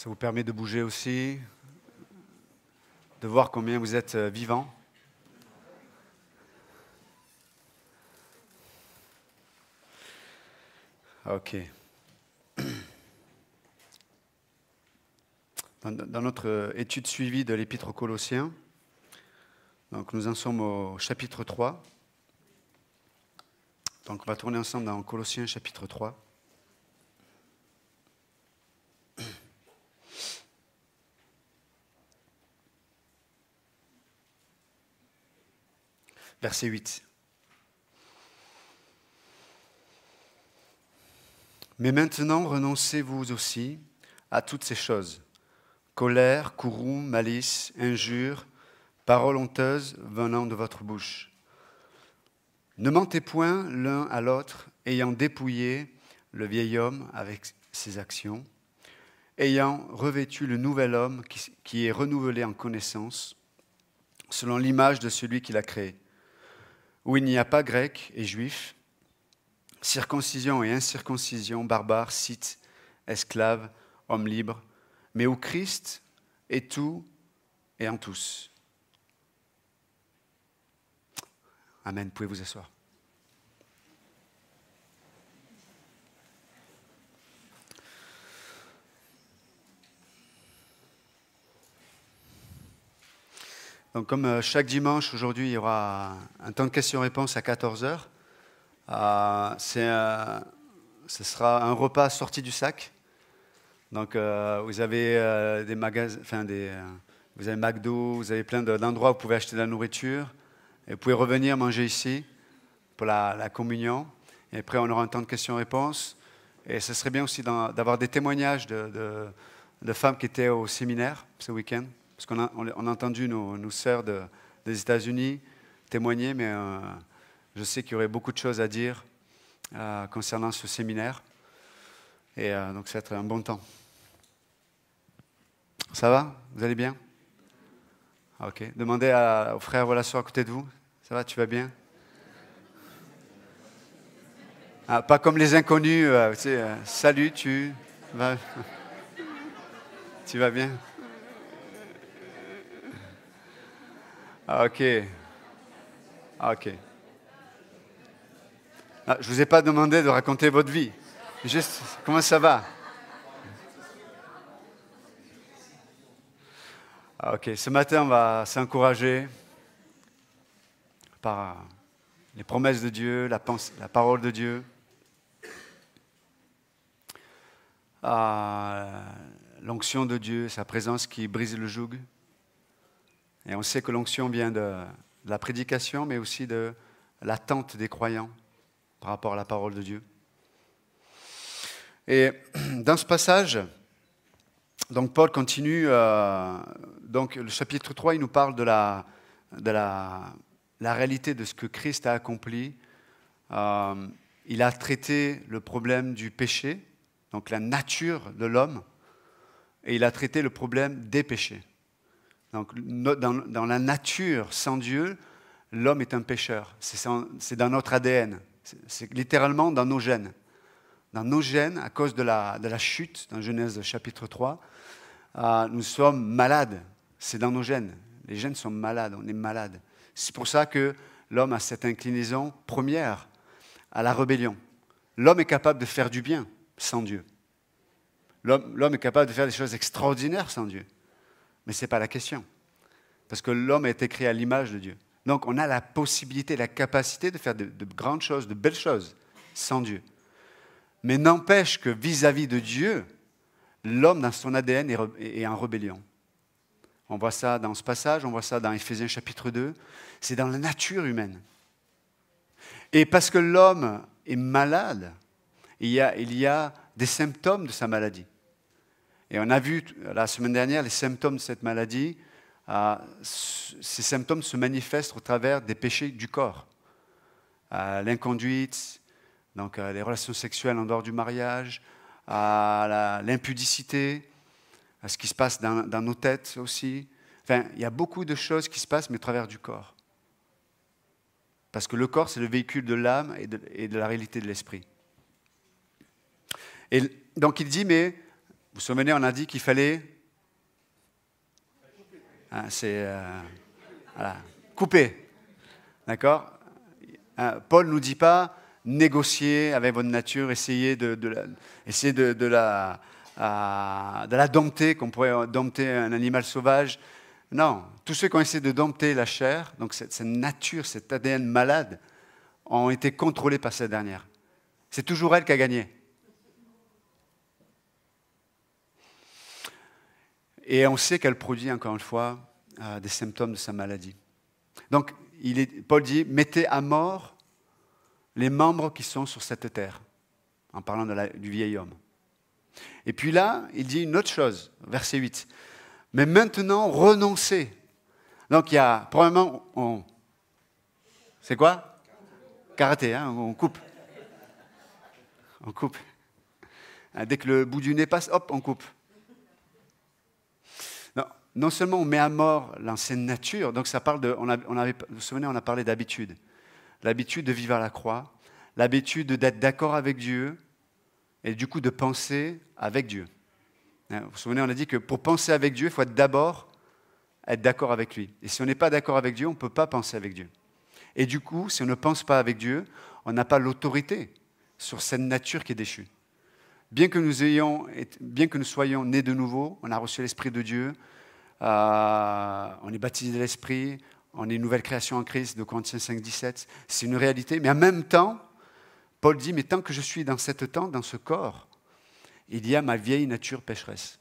Ça vous permet de bouger aussi, de voir combien vous êtes euh, vivant. Ok. Dans, notre étude suivie de l'Épître aux Colossiens, donc nous en sommes au chapitre 3. Donc on va tourner ensemble dans Colossiens chapitre 3. verset 8. Mais maintenant, renoncez vous aussi à toutes ces choses colère, courroux, malice, injures, paroles honteuses venant de votre bouche. Ne mentez point l'un à l'autre, ayant dépouillé le vieil homme avec ses actions, ayant revêtu le nouvel homme qui est renouvelé en connaissance, selon l'image de celui qui l'a créé où il n'y a pas grec et juif, circoncision et incirconcision, barbares, scythe, esclaves, hommes libres, mais où Christ est tout et en tous. Amen, pouvez vous asseoir. Donc, comme euh, chaque dimanche, aujourd'hui, il y aura un temps de questions-réponses à 14h. Euh, euh, ce sera un repas sorti du sac. Donc, vous avez des magasins, enfin, des, vous avez McDo, vous avez plein d'endroits où vous pouvez acheter de la nourriture. Et vous pouvez revenir manger ici pour la, communion. Et après, on aura un temps de questions-réponses. Et ce serait bien aussi d'avoir des témoignages de femmes qui étaient au séminaire ce week-end parce qu'on a, on a entendu nos, sœurs des États-Unis témoigner, mais euh, je sais qu'il y aurait beaucoup de choses à dire euh, concernant ce séminaire. Et euh, donc, ça va être un bon temps. Ça va Vous allez bien ah, Ok. Demandez au frère voilà à à côté de vous. Ça va Tu vas bien ah, Pas comme les inconnus. Tu sais, salut, tu tu vas bien Ah, ok. Ah, ok. Ah, je ne vous ai pas demandé de raconter votre vie. Juste, comment ça va Ok, ce matin, on va s'encourager par euh, les promesses de Dieu, la, la parole de Dieu. l'onction de Dieu, sa présence qui brise le joug. Et on sait que l'onction vient de, la prédication, mais aussi de l'attente des croyants par rapport à la parole de Dieu. Et dans ce passage, donc Paul continue, euh, donc le chapitre 3, il nous parle de la, de la, réalité de ce que Christ a accompli. Euh, il a traité le problème du péché, donc la nature de l'homme, et il a traité le problème des péchés. Donc, dans, la nature, sans Dieu, l'homme est un pécheur. C'est dans notre ADN. C'est littéralement dans nos gènes. Dans nos gènes, à cause de la, chute, dans Genèse chapitre 3, euh, nous sommes malades. C'est dans nos gènes. Les gènes sont malades, on est malades. C'est pour ça que l'homme a cette inclinaison première à la rébellion. L'homme est capable de faire du bien sans Dieu. L'homme est capable de faire des choses extraordinaires sans Dieu. Mais ce n'est pas la question. Parce que l'homme a été créé à l'image de Dieu. Donc on a la possibilité, la capacité de faire de, grandes choses, de belles choses, sans Dieu. Mais n'empêche que vis-à-vis de Dieu, l'homme dans son ADN est, en rébellion. On voit ça dans ce passage, on voit ça dans Ephésiens chapitre 2. C'est dans la nature humaine. Et parce que l'homme est malade, il y a des symptômes de sa maladie. Et on a vu la semaine dernière les symptômes de cette maladie. Euh, ces symptômes se manifestent au travers des péchés du corps. à euh, L'inconduite, donc euh, les relations sexuelles en dehors du mariage, à l'impudicité, à ce qui se passe dans, nos têtes aussi. Enfin, il y a beaucoup de choses qui se passent, mais au travers du corps. Parce que le corps, c'est le véhicule de l'âme et, et de, la réalité de l'esprit. Et donc il dit, mais vous souvenez, on a dit qu'il fallait. Hein, c'est. Euh, voilà, couper. D'accord euh, Paul ne nous dit pas négocier avec votre nature, essayer de, la, essayer de, la, de la dompter, qu'on pourrait dompter un animal sauvage. Non, tous ceux qui ont essayé de dompter la chair, donc cette nature, cet ADN malade, ont été contrôlés par cette dernière. C'est toujours elle qui a gagné. Et on sait qu'elle produit, encore une fois, euh, des symptômes de sa maladie. Donc, il est, Paul dit, mettez à mort les membres qui sont sur cette terre, en parlant de du vieil homme. Et puis là, il dit une autre chose, verset 8. Mais maintenant, renoncez. Donc il y a, probablement, on... C'est quoi Karaté, hein, on coupe. On coupe. Dès que le bout du nez passe, hop, on coupe non seulement on met à mort l'ancienne nature, donc ça parle de, on, vous vous souvenez, on a parlé d'habitude, l'habitude de vivre à la croix, l'habitude d'être d'accord avec Dieu et du coup de penser avec Dieu. Hein, vous vous souvenez, on a dit que pour penser avec Dieu, il faut d'abord être d'accord avec lui. Et si on n'est pas d'accord avec Dieu, on ne peut pas penser avec Dieu. Et du coup, si on ne pense pas avec Dieu, on n'a pas l'autorité sur cette nature qui est déchue. Bien que, nous ayons, bien que nous soyons nés de nouveau, on a reçu l'Esprit de Dieu, euh, on est baptisé de l'Esprit, on est une nouvelle création en Christ, de Corinthiens 5, 17. C'est une réalité. Mais en même temps, Paul dit, mais tant que je suis dans cette temps, dans ce corps, il y a ma vieille nature pécheresse.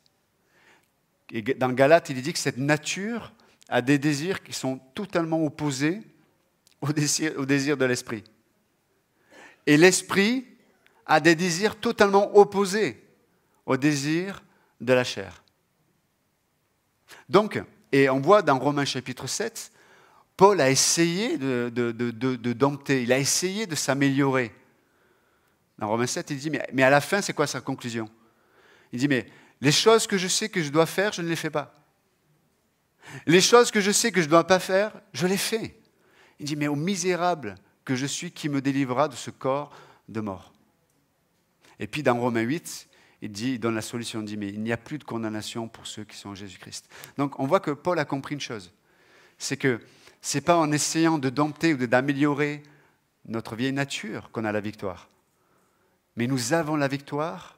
Et dans Galate, il dit que cette nature a des désirs qui sont totalement opposés aux désirs désir de l'esprit. Et l'esprit a des désirs totalement opposés aux désirs de la chair. Donc, et on voit dans Romains chapitre 7, Paul a essayé de, dompter, il a essayé de s'améliorer. Dans Romains 7, il dit, mais, à la fin, c'est quoi sa conclusion Il dit, mais les choses que je sais que je dois faire, je ne les fais pas. Les choses que je sais que je ne dois pas faire, je les fais. Il dit, mais au misérable que je suis, qui me délivrera de ce corps de mort Et puis dans Romains 8, il dit, il donne la solution, il dit, mais il n'y a plus de condamnation pour ceux qui sont en Jésus-Christ. Donc on voit que Paul a compris une chose, c'est que ce n'est pas en essayant de dompter ou d'améliorer notre vieille nature qu'on a la victoire, mais nous avons la victoire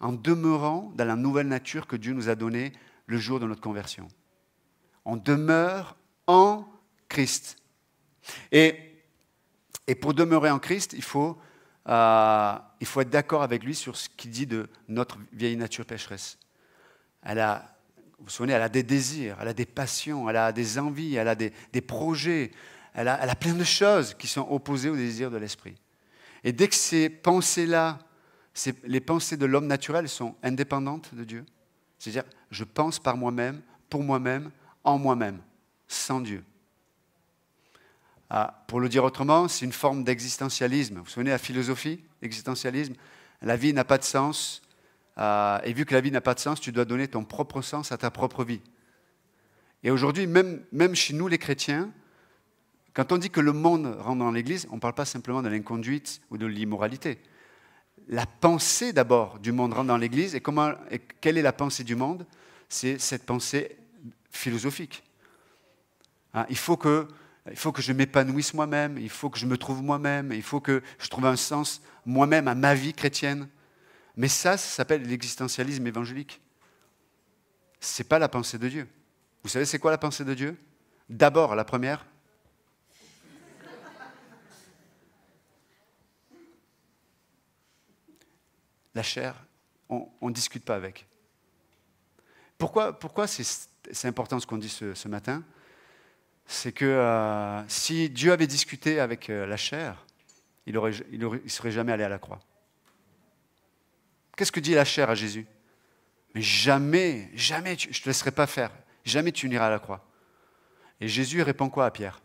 en demeurant dans la nouvelle nature que Dieu nous a donnée le jour de notre conversion. On demeure en Christ. Et, et pour demeurer en Christ, il faut euh, il faut être d'accord avec lui sur ce qu'il dit de notre vieille nature pécheresse. Elle a, vous vous souvenez, elle a des désirs, elle a des passions, elle a des envies, elle a des, projets, elle a, elle a plein de choses qui sont opposées aux désirs de l'esprit. Et dès que ces pensées-là, les pensées de l'homme naturel sont indépendantes de Dieu, c'est-à-dire je pense par moi-même, pour moi-même, en moi-même, sans Dieu. Ah, pour le dire autrement, c'est une forme d'existentialisme. Vous vous souvenez de la philosophie, existentialisme La vie n'a pas de sens. Ah, et vu que la vie n'a pas de sens, tu dois donner ton propre sens à ta propre vie. Et aujourd'hui, même, même chez nous les chrétiens, quand on dit que le monde rentre dans l'Église, on ne parle pas simplement de l'inconduite ou de l'immoralité. La pensée d'abord du monde rentre dans l'Église, et, comment, quelle est la pensée du monde C'est cette pensée philosophique. Ah, il faut que il faut que je m'épanouisse moi-même, il faut que je me trouve moi-même, il faut que je trouve un sens moi-même à ma vie chrétienne. Mais ça, ça s'appelle l'existentialisme évangélique. Ce n'est pas la pensée de Dieu. Vous savez, c'est quoi la pensée de Dieu D'abord, la première, la chair, on ne discute pas avec. Pourquoi, pourquoi c'est important ce qu'on dit ce matin c'est que euh, si Dieu avait discuté avec euh, la chair, il ne serait jamais allé à la croix. Qu'est-ce que dit la chair à Jésus Mais jamais, jamais, je ne te laisserai pas faire. Jamais tu n'iras à la croix. Et Jésus répond quoi à Pierre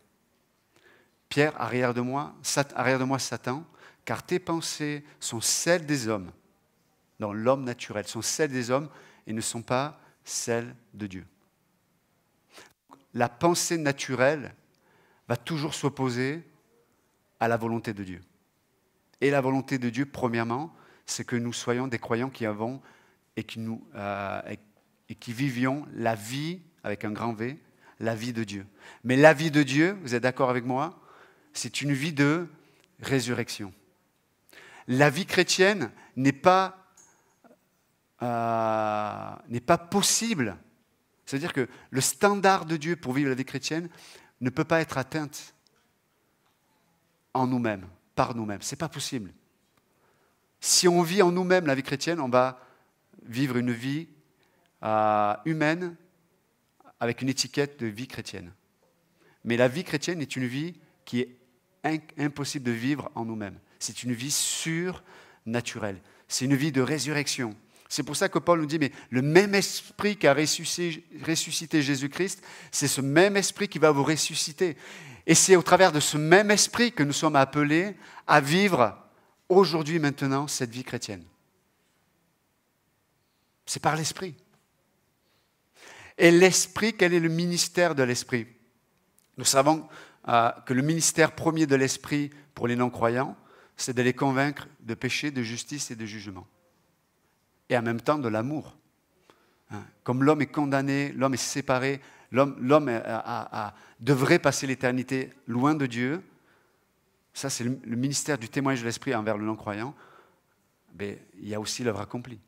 Pierre, arrière de moi, arrière de moi Satan, car tes pensées sont celles des hommes, dans l'homme naturel, sont celles des hommes et ne sont pas celles de Dieu la pensée naturelle va toujours s'opposer à la volonté de Dieu. Et la volonté de Dieu, premièrement, c'est que nous soyons des croyants qui avons euh, et qui, vivions la vie, avec un grand V, la vie de Dieu. Mais la vie de Dieu, vous êtes d'accord avec moi, c'est une vie de résurrection. La vie chrétienne n'est pas, euh, pas possible c'est-à-dire que le standard de Dieu pour vivre la vie chrétienne ne peut pas être atteint en nous-mêmes, par nous-mêmes. Ce n'est pas possible. Si on vit en nous-mêmes la vie chrétienne, on va vivre une vie euh, humaine avec une étiquette de vie chrétienne. Mais la vie chrétienne est une vie qui est impossible de vivre en nous-mêmes. C'est une vie surnaturelle. C'est une vie de résurrection. C'est pour ça que Paul nous dit, mais le même esprit qui a ressuscité, Jésus-Christ, c'est ce même esprit qui va vous ressusciter. Et c'est au travers de ce même esprit que nous sommes appelés à vivre aujourd'hui, maintenant, cette vie chrétienne. C'est par l'esprit. Et l'esprit, quel est le ministère de l'esprit Nous savons euh, que le ministère premier de l'esprit pour les non-croyants, c'est de les convaincre de péché, de justice et de jugement et en même temps de l'amour. Hein. Comme l'homme est condamné, l'homme est séparé, l'homme devrait passer l'éternité loin de Dieu, ça c'est le, ministère du témoignage de l'Esprit envers le non-croyant, mais il y a aussi l'œuvre accomplie.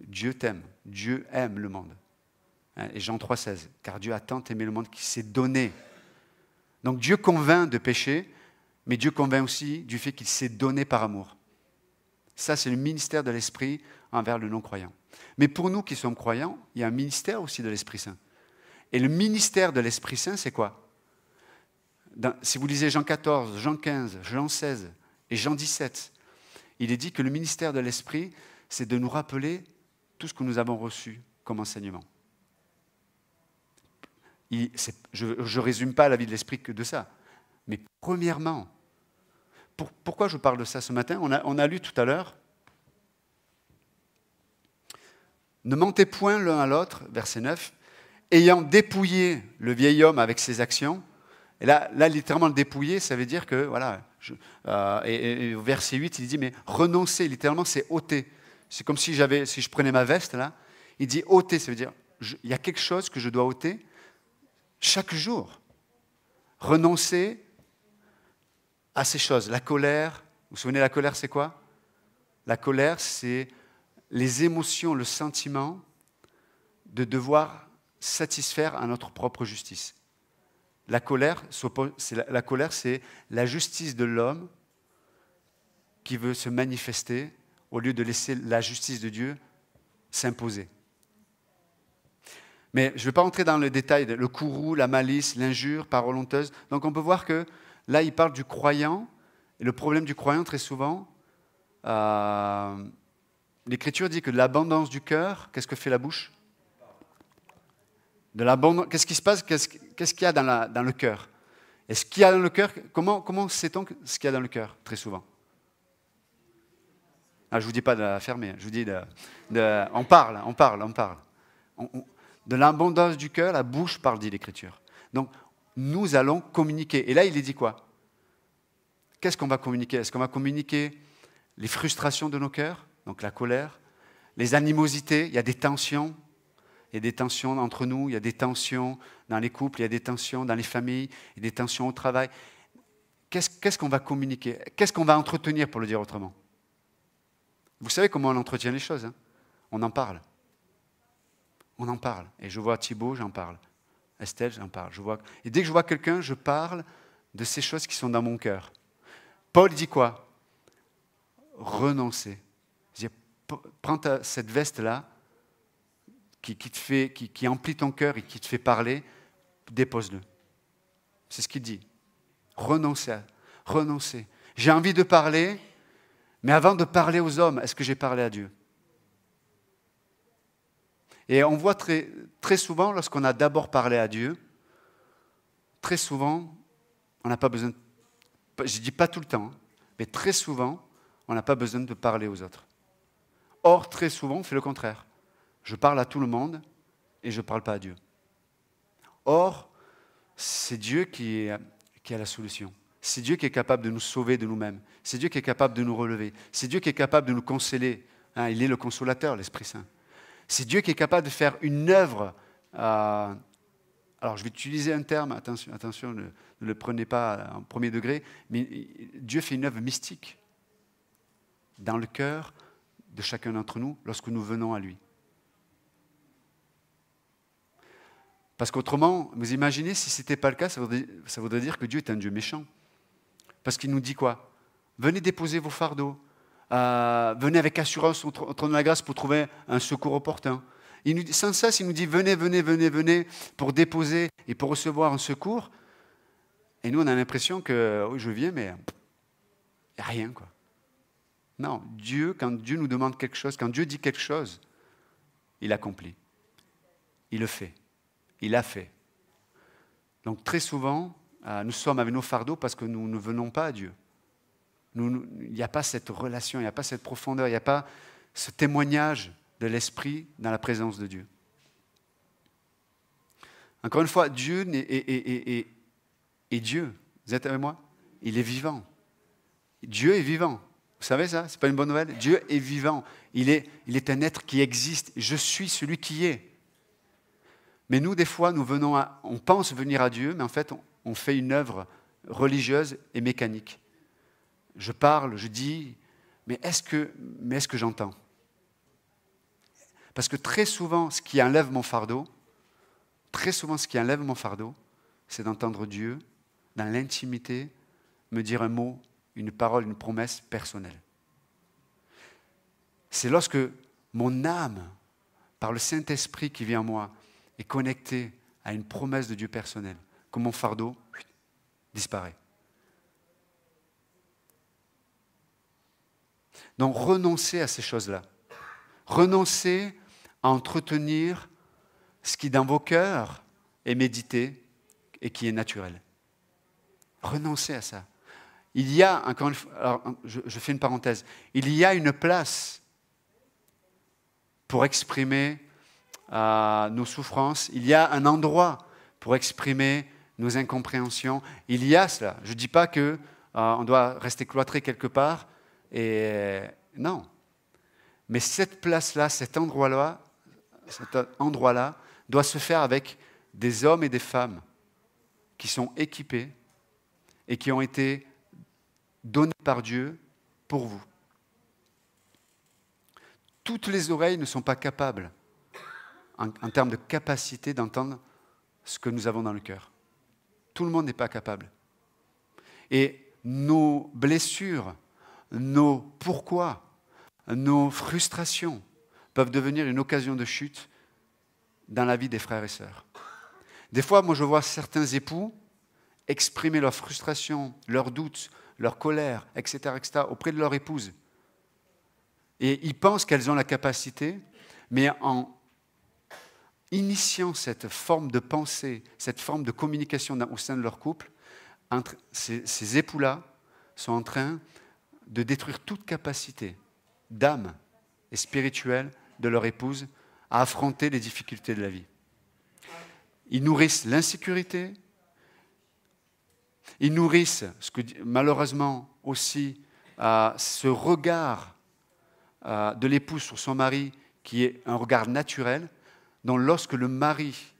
Dieu t'aime, Dieu aime le monde. Hein. Et Jean 3,16, car Dieu a tant aimé le monde qu'il s'est donné. Donc Dieu convainc de pécher, mais Dieu convainc aussi du fait qu'il s'est donné par amour. Ça, c'est le ministère de l'Esprit envers le non-croyant. Mais pour nous qui sommes croyants, il y a un ministère aussi de l'Esprit Saint. Et le ministère de l'Esprit Saint, c'est quoi Si vous lisez Jean 14, Jean 15, Jean 16 et Jean 17, il est dit que le ministère de l'Esprit, c'est de nous rappeler tout ce que nous avons reçu comme enseignement. je ne résume pas la vie de l'Esprit que de ça. Mais premièrement, pourquoi je vous parle de ça ce matin on a, lu tout à l'heure. Ne mentez point l'un à l'autre, verset 9, ayant dépouillé le vieil homme avec ses actions. Et là, littéralement, le dépouiller, ça veut dire que, voilà, euh, et, verset 8, il dit, mais renoncer, littéralement, c'est ôter. C'est comme si, j'avais, si je prenais ma veste, là, il dit ôter, ça veut dire, il y a quelque chose que je dois ôter chaque jour. Renoncer, à ces choses. La colère, vous vous souvenez, la colère, c'est quoi La colère, c'est les émotions, le sentiment de devoir satisfaire à notre propre justice. La colère, la colère, c'est la justice de l'homme qui veut se manifester au lieu de laisser la justice de Dieu s'imposer. Mais je ne vais pas entrer dans le détail, le courroux, la malice, l'injure, parole honteuse. Donc on peut voir que Là, il parle du croyant. Et le problème du croyant, très souvent, euh, l'Écriture dit que de l'abondance du cœur, qu'est-ce que fait la bouche de l'abondance, Qu'est-ce qui se passe Qu'est-ce qu'il y a dans, le cœur Et ce qu'il y a dans le cœur, comment, comment sait-on ce qu'il y a dans le cœur, très souvent ah, je ne vous dis pas de la fermer, je vous dis de, on parle, on parle, on parle. de l'abondance du cœur, la bouche parle, dit l'Écriture. Donc nous allons communiquer. Et là, il est dit quoi Qu'est-ce qu'on va communiquer Est-ce qu'on va communiquer les frustrations de nos cœurs, donc la colère, les animosités, il y a des tensions, il y a des tensions entre nous, il y a des tensions dans les couples, il y a des tensions dans les familles, il y a des tensions au travail. Qu'est-ce qu'on va communiquer Qu'est-ce qu'on va entretenir, pour le dire autrement Vous savez comment on entretient les choses. Hein on en parle. On en parle. Et je vois Thibault, j'en parle. Estelle, j'en parle. Je vois... Et dès que je vois quelqu'un, je parle de ces choses qui sont dans mon cœur. Paul dit quoi Renoncer. Dit, prends cette veste-là qui, qui, te fait, qui, qui emplit ton cœur et qui te fait parler, dépose-le. C'est ce qu'il dit. Renoncer. À, renoncer. J'ai envie de parler, mais avant de parler aux hommes, est-ce que j'ai parlé à Dieu et on voit très, souvent, lorsqu'on a d'abord parlé à Dieu, très souvent, on n'a pas besoin, je ne dis pas tout le temps, hein, mais très souvent, on n'a pas besoin de parler aux autres. Or, très souvent, on fait le contraire. Je parle à tout le monde et je ne parle pas à Dieu. Or, c'est Dieu qui, qui a la solution. C'est Dieu qui est capable de nous sauver de nous-mêmes. C'est Dieu qui est capable de nous relever. C'est Dieu qui est capable de nous consoler. Hein. il est le consolateur, l'Esprit Saint. C'est Dieu qui est capable de faire une œuvre. Euh, alors je vais utiliser un terme, attention, attention ne, le prenez pas en premier degré, mais Dieu fait une œuvre mystique dans le cœur de chacun d'entre nous lorsque nous venons à lui. Parce qu'autrement, vous imaginez, si ce n'était pas le cas, ça ça voudrait dire que Dieu est un Dieu méchant. Parce qu'il nous dit quoi Venez déposer vos fardeaux. Euh, venez avec assurance au trône de la grâce pour trouver un secours opportun. Il nous, sans ça, il nous dit venez, venez, venez, venez pour déposer et pour recevoir un secours. Et nous, on a l'impression que oh, je viens, mais rien. Quoi. Non, Dieu, quand Dieu nous demande quelque chose, quand Dieu dit quelque chose, il accomplit. Il le fait. Il a fait. Donc très souvent, euh, nous sommes avec nos fardeaux parce que nous ne venons pas à Dieu il n'y a pas cette relation, il n'y a pas cette profondeur, il n'y a pas ce témoignage de l'esprit dans la présence de Dieu. Encore une fois, Dieu est, Dieu. Vous êtes avec moi Il est vivant. Dieu est vivant. Vous savez ça C'est pas une bonne nouvelle Dieu est vivant. Il est, il est un être qui existe. Je suis celui qui est. Mais nous, des fois, nous venons à, on pense venir à Dieu, mais en fait, on fait une œuvre religieuse et mécanique je parle, je dis, mais est-ce que, est que j'entends Parce que très souvent, ce qui enlève mon fardeau, très souvent, ce qui enlève mon fardeau, c'est d'entendre Dieu, dans l'intimité, me dire un mot, une parole, une promesse personnelle. C'est lorsque mon âme, par le Saint-Esprit qui vient en moi, est connectée à une promesse de Dieu personnelle, que mon fardeau disparaît. Donc renoncer à ces choses-là. Renoncer à entretenir ce qui dans vos cœurs est médité et qui est naturel. Renoncez à ça. Il y a, une je, fais une parenthèse, il y a une place pour exprimer euh, nos souffrances, il y a un endroit pour exprimer nos incompréhensions, il y a cela. Je ne dis pas qu'on euh, doit rester cloîtré quelque part, et euh, non. Mais cette place-là, cet endroit-là, cet endroit-là doit se faire avec des hommes et des femmes qui sont équipés et qui ont été donnés par Dieu pour vous. Toutes les oreilles ne sont pas capables, en, en termes de capacité, d'entendre ce que nous avons dans le cœur. Tout le monde n'est pas capable. Et nos blessures, nos pourquoi, nos frustrations peuvent devenir une occasion de chute dans la vie des frères et sœurs. Des fois, moi, je vois certains époux exprimer leurs frustrations, leurs doutes, leur colère, etc., etc., auprès de leur épouse. Et ils pensent qu'elles ont la capacité, mais en initiant cette forme de pensée, cette forme de communication au sein de leur couple, ces, ces époux-là sont en train de détruire toute capacité d'âme et spirituelle de leur épouse à affronter les difficultés de la vie. Ils nourrissent l'insécurité, ils nourrissent malheureusement aussi euh, ce regard euh, de l'épouse sur son mari qui est un regard naturel, dont lorsque le mari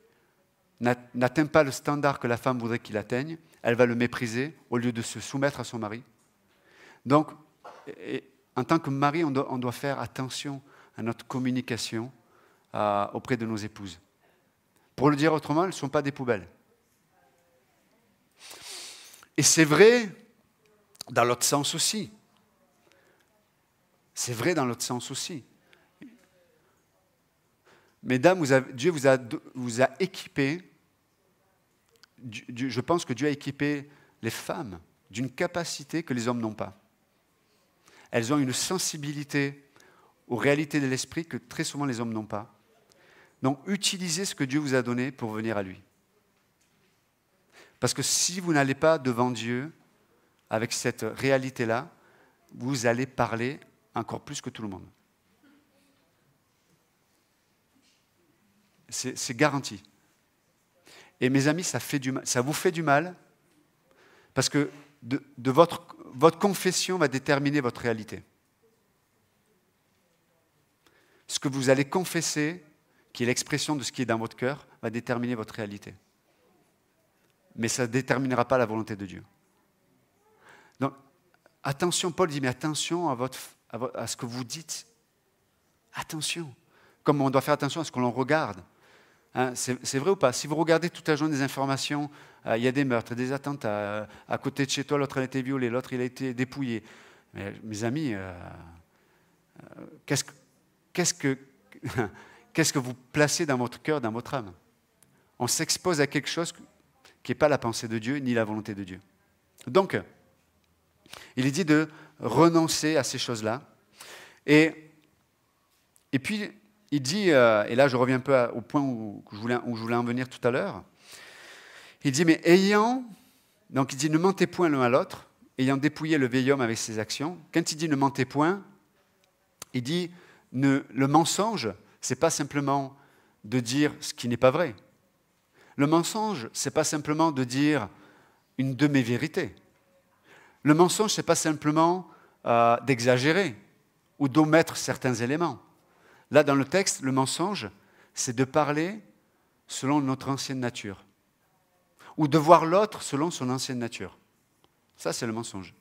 n'atteint pas le standard que la femme voudrait qu'il atteigne, elle va le mépriser au lieu de se soumettre à son mari. Donc, en tant que mari, on doit, faire attention à notre communication euh, auprès de nos épouses. Pour le dire autrement, elles ne sont pas des poubelles. Et c'est vrai dans l'autre sens aussi. C'est vrai dans l'autre sens aussi. Mesdames, Dieu vous a, vous a équipé, je pense que Dieu a équipé les femmes d'une capacité que les hommes n'ont pas. Elles ont une sensibilité aux réalités de l'esprit que très souvent les hommes n'ont pas. Donc utilisez ce que Dieu vous a donné pour venir à lui. Parce que si vous n'allez pas devant Dieu avec cette réalité-là, vous allez parler encore plus que tout le monde. C'est garanti. Et mes amis, ça, vous fait du mal, parce que de votre votre confession va déterminer votre réalité. Ce que vous allez confesser, qui est l'expression de ce qui est dans votre cœur, va déterminer votre réalité. Mais ça ne déterminera pas la volonté de Dieu. Donc, attention, Paul dit, mais attention à, ce que vous dites. Attention. Comme on doit faire attention à ce que l'on regarde. Hein, c'est vrai ou pas Si vous regardez toute la journée des informations, euh, il y a des meurtres, des attentats. Euh, à côté de chez toi, l'autre a été violé, l'autre a été dépouillé. mes amis, euh, qu'est-ce que, vous placez dans votre cœur, dans votre âme On s'expose à quelque chose qui n'est pas la pensée de Dieu ni la volonté de Dieu. Donc, il est dit de renoncer à ces choses-là. et puis, il dit, euh, et là je reviens un peu au point où je, voulais, en venir tout à l'heure, il dit, mais ayant, donc il dit, ne mentez point l'un à l'autre, ayant dépouillé le vieil homme avec ses actions, quand il dit ne mentez point, il dit, le mensonge, c'est pas simplement de dire ce qui n'est pas vrai. Le mensonge, c'est pas simplement de dire une demi-vérité. Le mensonge, c'est pas simplement euh, d'exagérer ou d'omettre certains éléments. Là, dans le texte, le mensonge, c'est de parler selon notre ancienne nature, ou de voir l'autre selon son ancienne nature. Ça, c'est le mensonge.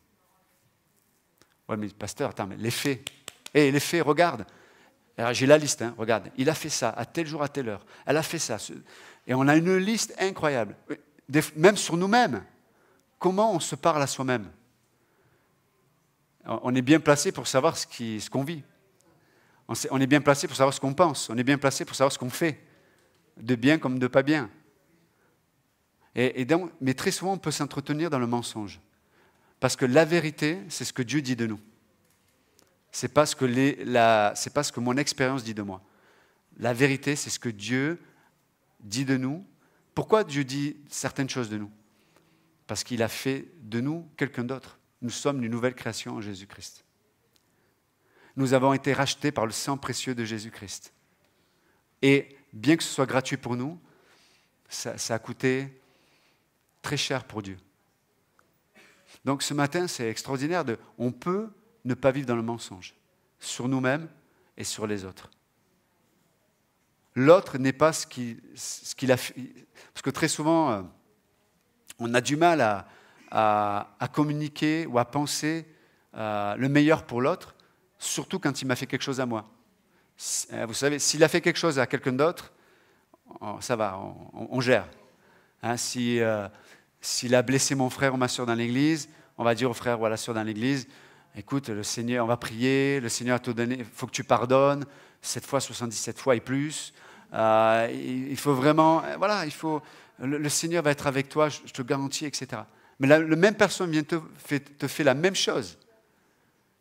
Oui, mais pasteur, attends, mais les faits. Eh, les faits, regarde. J'ai la liste, hein, regarde. Il a fait ça à tel jour, à telle heure. Elle a fait ça. Et on a une liste incroyable, même sur nous-mêmes. Comment on se parle à soi-même On est bien placé pour savoir ce qu'on vit. On est bien placé pour savoir ce qu'on pense, on est bien placé pour savoir ce qu'on fait, de bien comme de pas bien. Et, mais très souvent, on peut s'entretenir dans le mensonge. Parce que la vérité, c'est ce que Dieu dit de nous. Ce n'est pas ce que mon expérience dit de moi. La vérité, c'est ce que Dieu dit de nous. Pourquoi Dieu dit certaines choses de nous Parce qu'il a fait de nous quelqu'un d'autre. Nous sommes une nouvelle création en Jésus-Christ nous avons été rachetés par le sang précieux de Jésus-Christ. Et bien que ce soit gratuit pour nous, ça, a coûté très cher pour Dieu. Donc ce matin, c'est extraordinaire. De, on peut ne pas vivre dans le mensonge sur nous-mêmes et sur les autres. L'autre n'est pas ce qu'il a fait. a. Parce que très souvent, euh, on a du mal à, communiquer ou à penser euh, le meilleur pour l'autre surtout quand il m'a fait quelque chose à moi. Euh, vous savez, s'il a fait quelque chose à quelqu'un d'autre, oh, ça va, on, gère. Hein, si, euh, s'il a blessé mon frère ou ma soeur dans l'église, on va dire au frère ou à la soeur dans l'église, écoute, le Seigneur, on va prier, le Seigneur tout donné, il faut que tu pardonnes, 7 fois, 77 fois et plus. Euh, il faut vraiment, voilà, il faut, le, Seigneur va être avec toi, je, te garantis, etc. Mais la, la même personne vient te, fait, te fait la même chose.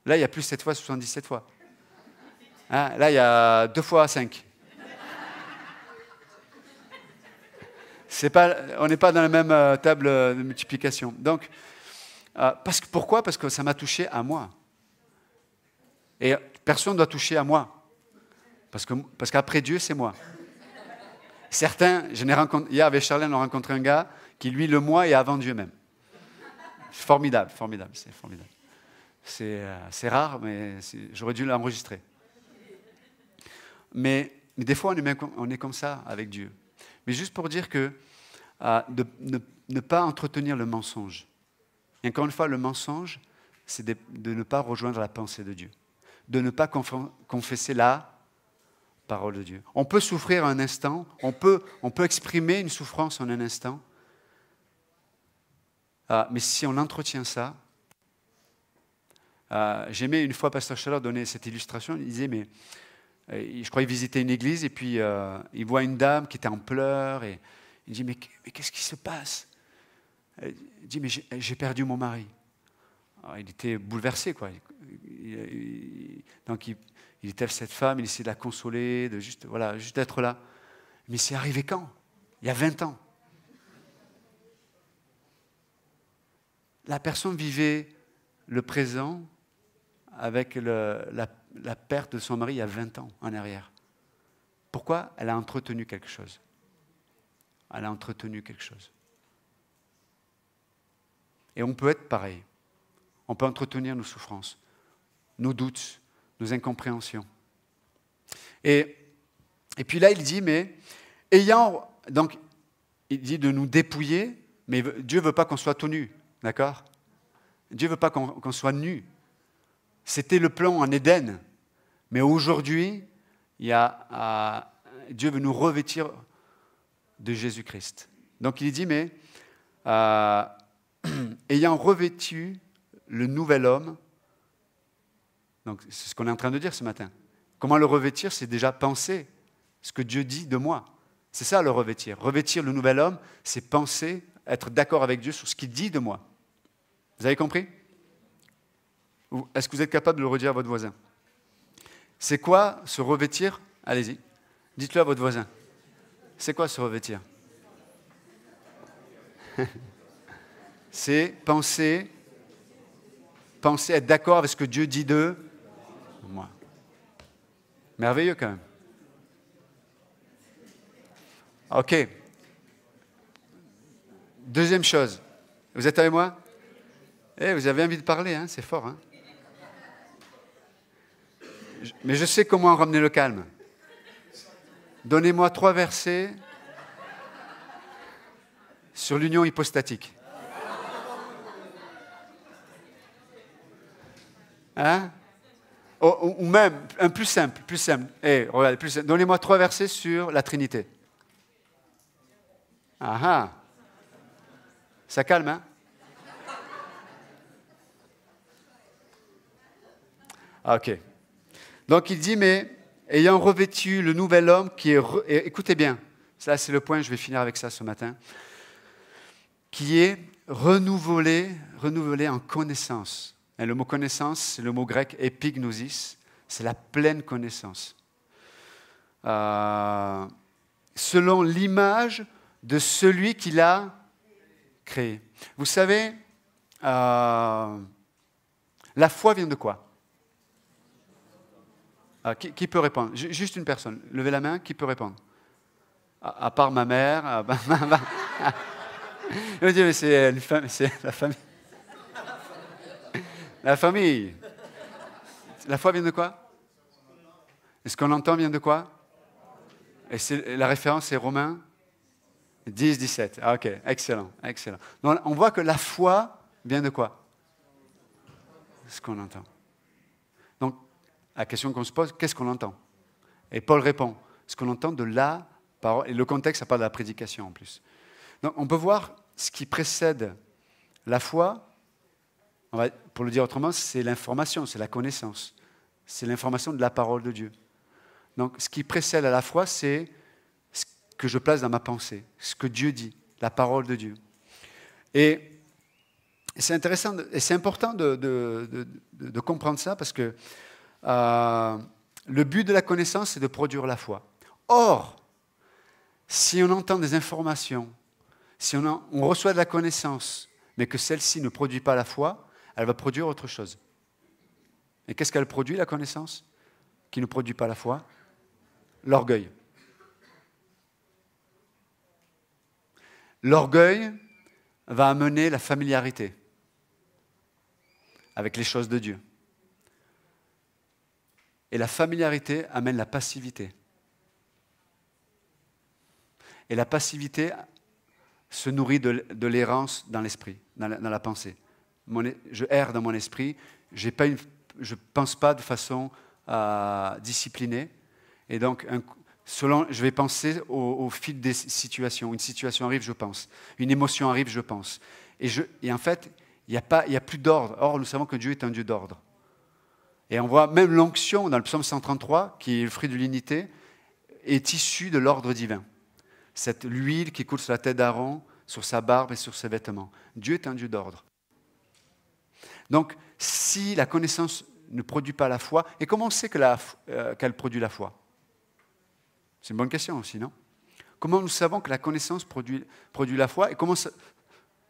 Là, il y a plus 7 fois 77 fois. Hein, là, il y a 2 fois 5. pas, on n'est pas dans la même euh, table euh, de multiplication. Donc, euh, pourquoi Parce que ça m'a touché à moi. Et personne ne doit toucher à moi. Parce qu'après parce Dieu, c'est moi. Certains, je rencontré, hier avec Charlène, on a rencontré un gars qui, lui, le moi est avant Dieu même. Formidable, formidable, c'est formidable. Euh, c'est rare, mais j'aurais dû l'enregistrer. Mais, des fois, on est, on est, comme ça avec Dieu. Mais juste pour dire que euh, de, ne, pas entretenir le mensonge. Et encore une fois, le mensonge, c'est de, ne pas rejoindre la pensée de Dieu, de ne pas confesser la parole de Dieu. On peut souffrir un instant, on peut, on peut exprimer une souffrance en un instant, euh, mais si on entretient ça, euh, j'aimais une fois Pasteur Chaleur donner cette illustration. Il disait, mais je euh, je croyais visiter une église et puis euh, il voit une dame qui était en pleurs et il dit, mais, qu'est-ce qui se passe Il dit, mais j'ai perdu mon mari. il était bouleversé, quoi. donc il, était était cette femme, il essayait de la consoler, de juste, voilà, juste d'être là. Mais c'est arrivé quand Il y a 20 ans. La personne vivait le présent avec la, perte de son mari il y a 20 ans en arrière. Pourquoi Elle a entretenu quelque chose. Elle a entretenu quelque chose. Et on peut être pareil. On peut entretenir nos souffrances, nos doutes, nos incompréhensions. Et, puis là, il dit, mais ayant, donc, il dit de nous dépouiller, mais Dieu ne veut pas qu'on soit tout nu, d'accord Dieu ne veut pas qu'on soit nu. C'était le plan en Éden. Mais aujourd'hui, euh, Dieu veut nous revêtir de Jésus-Christ. Donc il dit, mais euh, ayant revêtu le nouvel homme, donc c'est ce qu'on est en train de dire ce matin. Comment le revêtir C'est déjà penser ce que Dieu dit de moi. C'est ça le revêtir. Revêtir le nouvel homme, c'est penser, être d'accord avec Dieu sur ce qu'il dit de moi. Vous avez compris est-ce que vous êtes capable de le redire à votre voisin C'est quoi se revêtir Allez-y. Dites-le à votre voisin. C'est quoi se revêtir C'est penser, penser être d'accord avec ce que Dieu dit d'eux. moi. Merveilleux quand même. Ok. Deuxième chose. Vous êtes avec moi Eh, vous avez envie de parler, hein c'est fort. Hein mais je sais comment ramener le calme. Donnez-moi trois versets sur l'union hypostatique. Hein oh, ou, même, un plus simple, plus simple. Hey, eh, simple. Donnez-moi trois versets sur la Trinité. Ah ah. Ça calme, hein ah, Ok. Donc il dit, mais ayant revêtu le nouvel homme qui est... Écoutez bien, ça c'est le point, je vais finir avec ça ce matin, qui est renouvelé, renouvelé en connaissance. Et le mot connaissance, c'est le mot grec épignosis, c'est la pleine connaissance. Euh, selon l'image de celui qui l'a créé. Vous savez, euh, la foi vient de quoi ah, qui, peut répondre Juste une personne. Levez la main, qui peut répondre à, part ma mère. c'est la famille. La famille. La foi vient de quoi est ce qu'on entend vient de quoi Et la référence, est Romains 10, 17. Ah, ok, excellent, excellent. on voit que la foi vient de quoi Ce qu'on entend la question qu'on se pose, qu'est-ce qu'on entend Et Paul répond, ce qu'on entend de la parole, et le contexte, ça parle de la prédication en plus. Donc on peut voir ce qui précède la foi, pour le dire autrement, c'est l'information, c'est la connaissance, c'est l'information de la parole de Dieu. Donc ce qui précède à la foi, c'est ce que je place dans ma pensée, ce que Dieu dit, la parole de Dieu. Et c'est intéressant et c'est important de, comprendre ça parce que euh, le but de la connaissance, c'est de produire la foi. Or, si on entend des informations, si on reçoit de la connaissance, mais que celle-ci ne produit pas la foi, elle va produire autre chose. Et qu'est-ce qu'elle produit, la connaissance, qui ne produit pas la foi L'orgueil. L'orgueil va amener la familiarité avec les choses de Dieu. Et la familiarité amène la passivité. Et la passivité se nourrit de, l'errance dans l'esprit, dans, la pensée. je erre dans mon esprit, pas je ne pense pas de façon euh, disciplinée. Et donc, selon, je vais penser au, fil des situations. Une situation arrive, je pense. Une émotion arrive, je pense. Et, je, en fait, il n'y a, a, plus d'ordre. Or, nous savons que Dieu est un Dieu d'ordre. Et on voit même l'onction dans le psaume 133, qui est le fruit de l'unité, est issue de l'ordre divin. Cette l'huile qui coule sur la tête d'Aaron, sur sa barbe et sur ses vêtements. Dieu est un Dieu d'ordre. Donc, si la connaissance ne produit pas la foi, et comment on sait euh, qu'elle produit la foi C'est une bonne question aussi, non Comment nous savons que la connaissance produit, la foi et comment,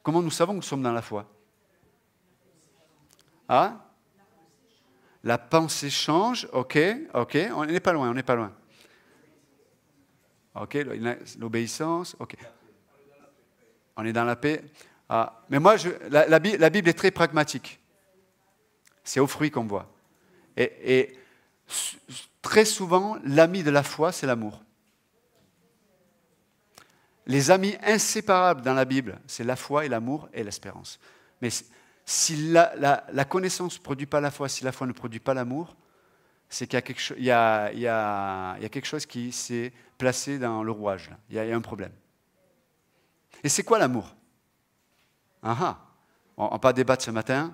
comment nous savons que nous sommes dans la foi Hein la pensée change, ok, ok, on n'est pas loin, on n'est pas loin. Ok, l'obéissance, ok. On est dans la paix. Ah, mais moi, je, la, Bible est très pragmatique. C'est au fruit qu'on voit. et très souvent, l'ami de la foi, c'est l'amour. Les amis inséparables dans la Bible, c'est la foi et l'amour et l'espérance. Mais si la, connaissance ne produit pas la foi, si la foi ne produit pas l'amour, c'est qu'il y, a quelque chose qui s'est placé dans le rouage. Il, y a, un problème. Et c'est quoi l'amour ah, ah, On va pas débattre ce matin.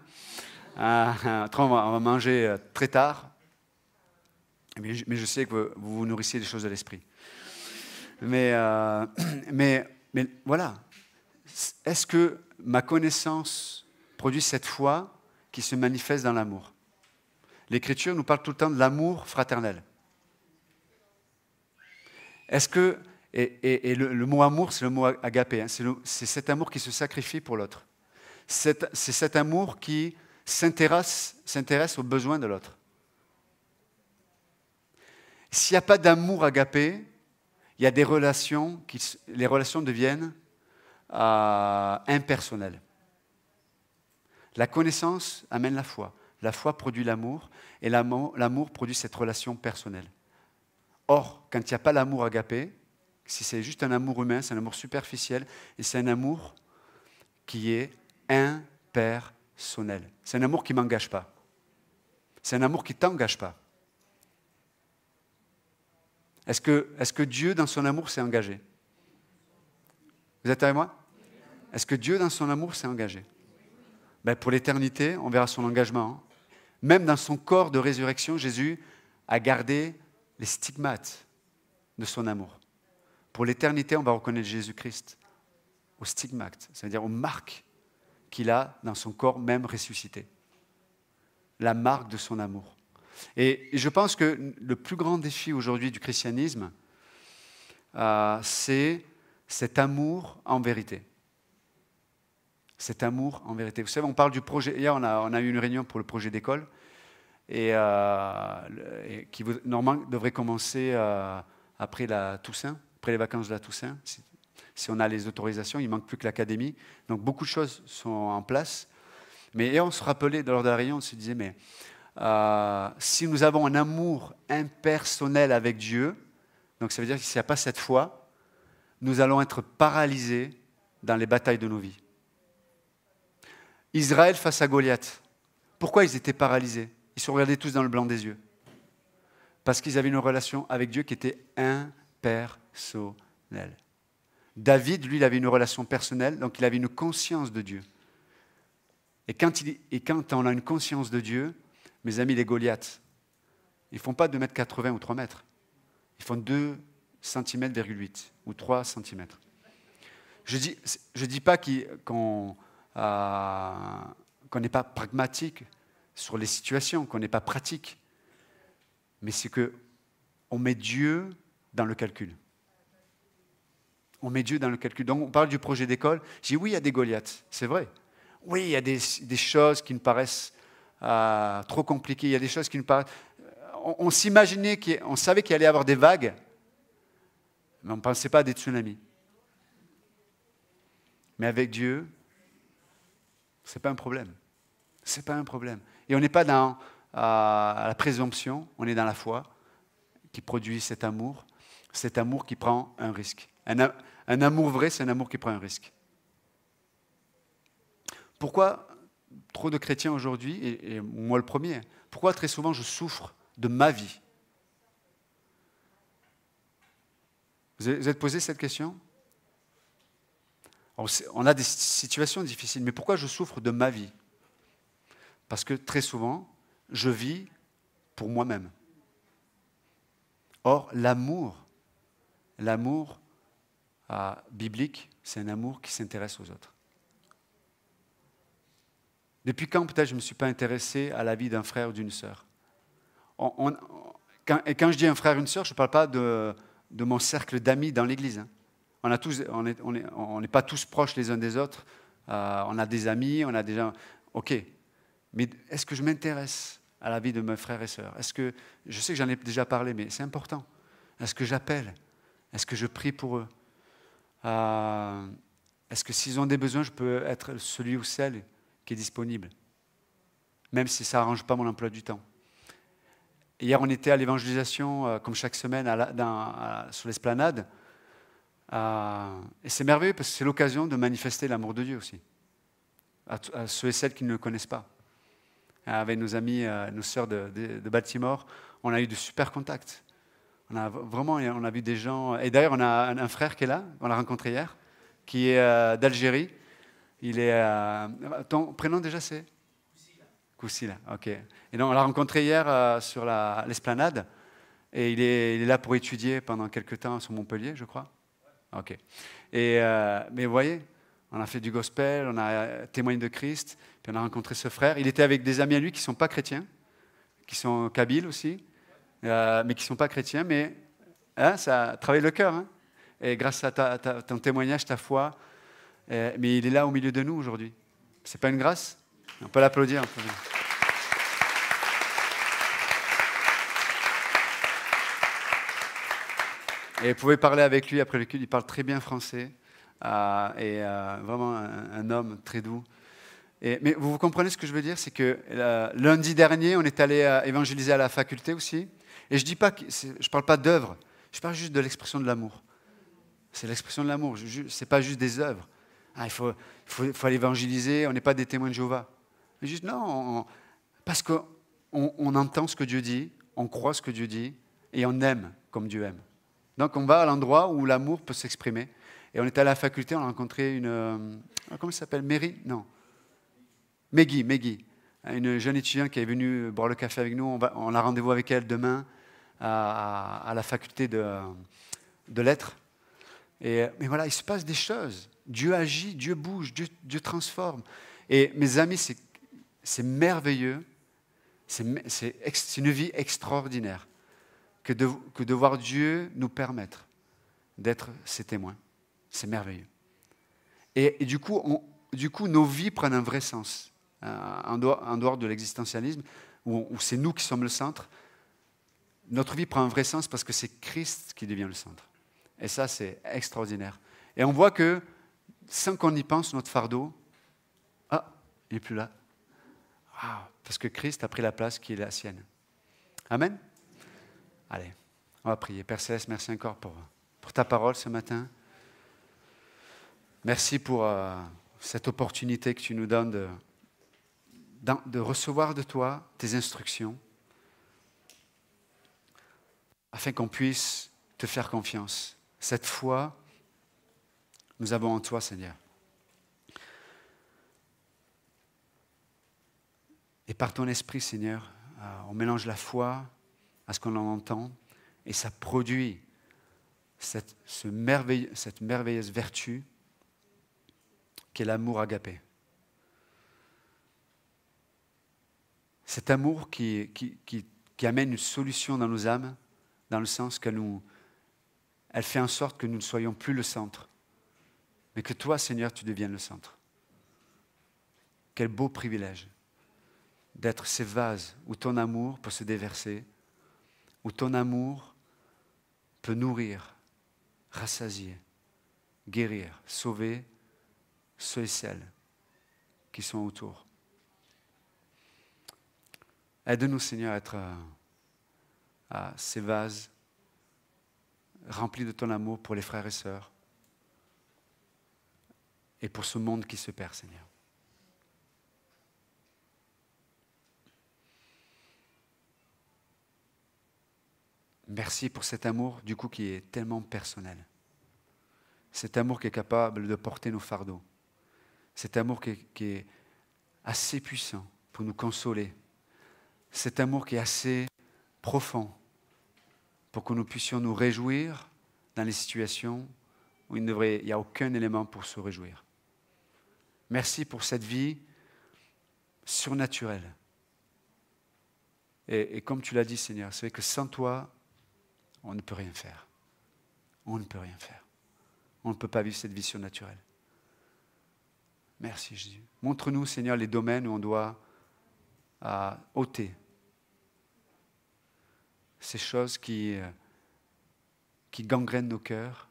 Ah, ah. on, va, manger euh, très tard. Mais je, sais que vous vous nourrissez des choses de l'esprit. Mais, euh, mais, mais voilà. Est-ce que ma connaissance produit cette foi qui se manifeste dans l'amour. L'Écriture nous parle tout le temps de l'amour fraternel. Est-ce que, et, et, le, mot amour, c'est le mot agapé, hein, c'est cet amour qui se sacrifie pour l'autre. C'est cet amour qui s'intéresse aux besoins de l'autre. S'il n'y a pas d'amour agapé, il y a des relations qui, les relations deviennent euh, impersonnelles. La connaissance amène la foi. La foi produit l'amour et l'amour produit cette relation personnelle. Or, quand il n'y a pas l'amour agapé, si c'est juste un amour humain, c'est un amour superficiel et c'est un amour qui est impersonnel. C'est un amour qui ne m'engage pas. C'est un amour qui ne t'engage pas. Est-ce que, est que, Dieu, dans son amour, s'est engagé Vous êtes avec moi Est-ce que Dieu, dans son amour, s'est engagé ben, pour l'éternité, on verra son engagement. Hein. Même dans son corps de résurrection, Jésus a gardé les stigmates de son amour. Pour l'éternité, on va reconnaître Jésus-Christ au stigmates, c'est-à-dire aux marques qu'il a dans son corps même ressuscité. La marque de son amour. Et je pense que le plus grand défi aujourd'hui du christianisme, euh, c'est cet amour en vérité cet amour en vérité. Vous savez, on parle du projet. Hier, on a, eu une réunion pour le projet d'école et, euh, qui normalement devrait commencer euh, après la Toussaint, après les vacances de la Toussaint, si, on a les autorisations. Il manque plus que l'académie. Donc beaucoup de choses sont en place. Mais on se rappelait lors de la réunion, on se disait mais euh, si nous avons un amour impersonnel avec Dieu, donc ça veut dire que s'il n'y a pas cette foi, nous allons être paralysés dans les batailles de nos vies. Israël face à Goliath. Pourquoi ils étaient paralysés Ils se regardaient tous dans le blanc des yeux. Parce qu'ils avaient une relation avec Dieu qui était impersonnelle. David, lui, il avait une relation personnelle, donc il avait une conscience de Dieu. Et quand, on a une conscience de Dieu, mes amis, les Goliaths, ils ne font pas 2,80 m ou 3 mètres. Ils font 2 cm,8 ou 3 cm. Je ne dis, je dis pas qu'on euh, qu'on n'est pas pragmatique sur les situations, qu'on n'est pas pratique, mais c'est que on met Dieu dans le calcul. On met Dieu dans le calcul. Donc on parle du projet d'école. dis oui, il y a des Goliaths, c'est vrai. Oui, il y a des, choses qui nous paraissent euh, trop compliquées. Il y a des choses qui nous paraissent. Euh, on, on s'imaginait, on savait qu'il allait y avoir des vagues, mais on ne pensait pas à des tsunamis. Mais avec Dieu, ce n'est pas un problème. Ce n'est pas un problème. Et on n'est pas dans euh, la présomption, on est dans la foi qui produit cet amour, cet amour qui prend un risque. Un, amour vrai, c'est un amour qui prend un risque. Pourquoi trop de chrétiens aujourd'hui, et, et moi le premier, pourquoi très souvent je souffre de ma vie Vous êtes posé cette question on a des situations difficiles, mais pourquoi je souffre de ma vie Parce que très souvent, je vis pour moi-même. Or, l'amour, l'amour euh, biblique, c'est un amour qui s'intéresse aux autres. Depuis quand peut-être je ne me suis pas intéressé à la vie d'un frère ou d'une sœur Et quand je dis un frère, ou une sœur, je ne parle pas de, mon cercle d'amis dans l'Église. Hein on n'est est, pas tous proches les uns des autres. Euh, on a des amis, on a des gens. OK. Mais est-ce que je m'intéresse à la vie de mes frères et sœurs Est-ce que, je sais que j'en ai déjà parlé, mais c'est important. Est-ce que j'appelle Est-ce que je prie pour eux euh, Est-ce que s'ils ont des besoins, je peux être celui ou celle qui est disponible Même si ça n'arrange pas mon emploi du temps. Hier, on était à l'évangélisation, euh, comme chaque semaine, sur l'esplanade. Euh, et c'est merveilleux parce que c'est l'occasion de manifester l'amour de Dieu aussi, à, ceux et celles qui ne le connaissent pas. Avec nos amis, euh, nos sœurs de, Baltimore, on a eu de super contacts. On a vraiment, on a vu des gens. Et d'ailleurs, on a un, frère qui est là, on l'a rencontré hier, qui est euh, d'Algérie. Il est. ton prénom déjà c'est Koussila. ok. Et donc, on l'a rencontré hier sur l'esplanade. Et il est, il est, là pour étudier pendant quelques temps sur Montpellier, je crois. OK. Et, euh, mais vous voyez, on a fait du gospel, on a euh, témoigné de Christ, puis on a rencontré ce frère. Il était avec des amis à lui qui ne sont pas chrétiens, qui sont kabyles aussi, euh, mais qui ne sont pas chrétiens, mais hein, ça a travaillé le cœur. Hein. Et grâce à ton témoignage, ta foi, mais il est là au milieu de nous aujourd'hui. C'est pas une grâce On peut l'applaudir. On peut l'applaudir. Et vous pouvez parler avec lui après le il parle très bien français. Euh, et euh, vraiment un, homme très doux. mais vous, comprenez ce que je veux dire C'est que euh, lundi dernier, on est allé évangéliser à la faculté aussi. Et je ne parle pas d'œuvres, je parle juste de l'expression de l'amour. C'est l'expression de l'amour, ce n'est pas juste des œuvres. Ah, il faut, l'évangéliser, aller évangéliser, on n'est pas des témoins de Jéhovah. juste, non, parce qu'on entend ce que Dieu dit, on croit ce que Dieu dit, et on aime comme Dieu aime. Donc on va à l'endroit où l'amour peut s'exprimer. Et on était à la faculté, on a rencontré une... Euh, comment elle s'appelle Mary Non. Meggy, Meggy. Une jeune étudiante qui est venue boire le café avec nous. On, a rendez-vous avec elle demain à, la faculté de, lettres. Et, mais voilà, il se passe des choses. Dieu agit, Dieu bouge, Dieu, Dieu transforme. Et mes amis, c'est merveilleux. C'est une vie extraordinaire que de, voir Dieu nous permettre d'être ses témoins. C'est merveilleux. Et, du, coup, nos vies prennent un vrai sens, euh, en, dehors, de l'existentialisme, où, c'est nous qui sommes le centre. Notre vie prend un vrai sens parce que c'est Christ qui devient le centre. Et ça, c'est extraordinaire. Et on voit que, sans qu'on y pense, notre fardeau, ah, il n'est plus là. Ah, parce que Christ a pris la place qui est la sienne. Amen. Allez, on va prier. Père Céleste, merci encore pour, ta parole ce matin. Merci pour euh, cette opportunité que tu nous donnes de, de recevoir de toi tes instructions afin qu'on puisse te faire confiance. Cette foi, nous avons en toi, Seigneur. Et par ton esprit, Seigneur, euh, on mélange la foi à qu'on en entend, et ça produit cette, merveilleuse vertu qu'est l'amour agapé. Cet amour qui, amène une solution dans nos âmes, dans le sens qu'elle elle fait en sorte que nous ne soyons plus le centre, mais que toi, Seigneur, tu deviennes le centre. Quel beau privilège d'être ces vases où ton amour peut se déverser où ton amour peut nourrir, rassasier, guérir, sauver ceux et celles qui sont autour. Aide-nous, Seigneur, à être euh, à ces vases remplis de ton amour pour les frères et sœurs et pour ce monde qui se perd, Seigneur. Merci pour cet amour, du coup, qui est tellement personnel. Cet amour qui est capable de porter nos fardeaux. Cet amour qui est, assez puissant pour nous consoler. Cet amour qui est assez profond pour que nous puissions nous réjouir dans les situations où il n'y a aucun élément pour se réjouir. Merci pour cette vie surnaturelle. Et, et comme tu l'as dit, Seigneur, c'est vrai que sans toi, on ne peut rien faire. On ne peut rien faire. On ne peut pas vivre cette vision naturelle. Merci Jésus. Montre-nous, Seigneur, les domaines où on doit euh, ôter ces choses qui, euh, qui gangrènent nos cœurs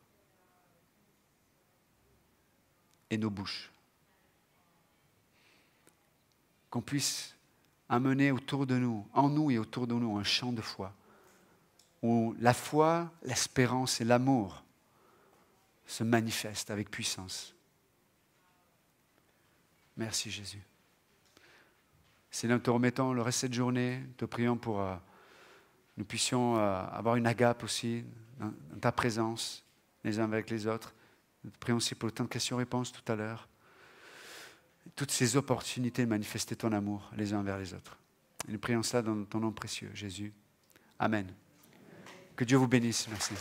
et nos bouches. Qu'on puisse amener autour de nous, en nous et autour de nous, un champ de foi où la foi, l'espérance et l'amour se manifestent avec puissance. Merci Jésus. Seigneur, te remettons le reste de cette journée, te prions pour que euh, nous puissions euh, avoir une agape aussi dans, ta présence, les uns avec les autres. Nous te prions aussi pour le temps de questions-réponses tout à l'heure. Toutes ces opportunités de manifester ton amour les uns vers les autres. nous prions cela dans ton nom précieux, Jésus. Amen. Que Dieu vous bénisse. Merci.